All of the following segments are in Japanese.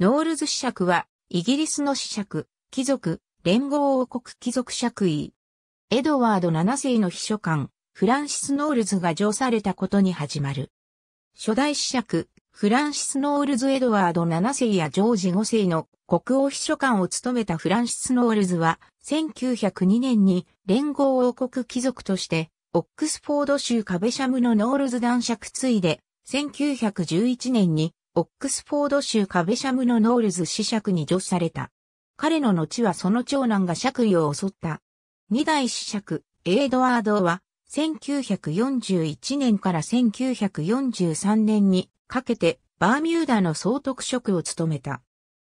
ノールズ子爵は、イギリスの子爵、貴族、連合王国貴族爵位。エドワード7世の秘書官、フランシス・ノールズが上されたことに始まる。初代子爵、フランシス・ノールズ・エドワード7世やジョージ5世の国王秘書官を務めたフランシス・ノールズは、1902年に連合王国貴族として、オックスフォード州カベシャムのノールズ男爵ついで、1911年にオックスフォード州カベシャムのノールズ子爵に手された。彼の後はその長男が爵位を襲った。二代子爵、エイドワードは、1941年から1943年にかけてバーミューダの総督職を務めた。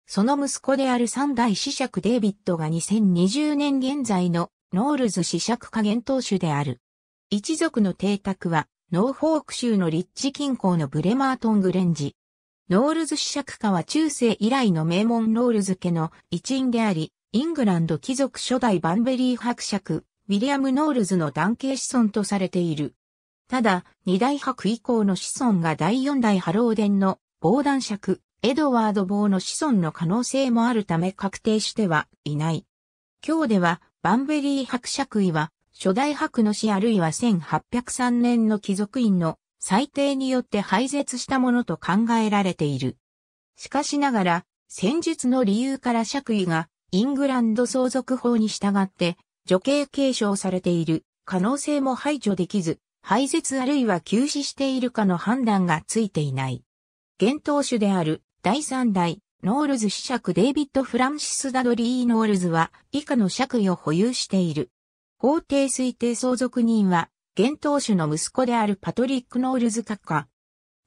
その息子である三代子爵デイビッドが2020年現在のノールズ子爵加減当主である。一族の邸宅はノーフォーク州のリッチ近郊のブレマートングレンジ。ノールズ子爵家は中世以来の名門ノールズ家の一員であり、イングランド貴族初代バンベリー伯爵、ウィリアム・ノールズの男系子孫とされている。ただ、二代伯以降の子孫が第四代ハローデンの防弾爵、エドワード坊の子孫の可能性もあるため確定してはいない。今日では、バンベリー伯爵位は、初代伯の死あるいは1803年の貴族院の裁定によって廃絶したものと考えられている。しかしながら、戦術の理由から爵位がイングランド相続法に従って女系継承されている可能性も排除できず、廃絶あるいは休止しているかの判断がついていない。現当主である第三代ノールズ子爵デイビッド・フランシス・ダドリー・ノールズは以下の爵位を保有している。法定推定相続人は現当主の息子であるパトリック・ノールズ閣下。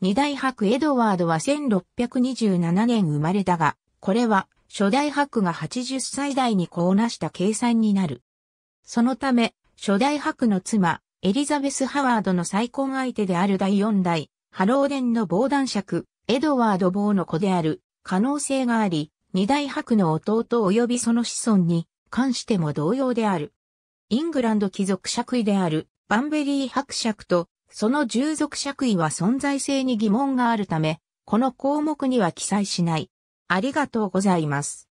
二代伯エドワードは1627年生まれだが、これは初代伯が80歳代にこうなした計算になる。そのため、初代伯の妻、エリザベス・ハワードの再婚相手である第4代、ハローデンの防弾尺、エドワード・ボーの子である可能性があり、二代伯の弟及びその子孫に関しても同様である。イングランド貴族爵位であるバンベリー伯爵とその従属爵位は存在性に疑問があるため、この項目には記載しない。ありがとうございます。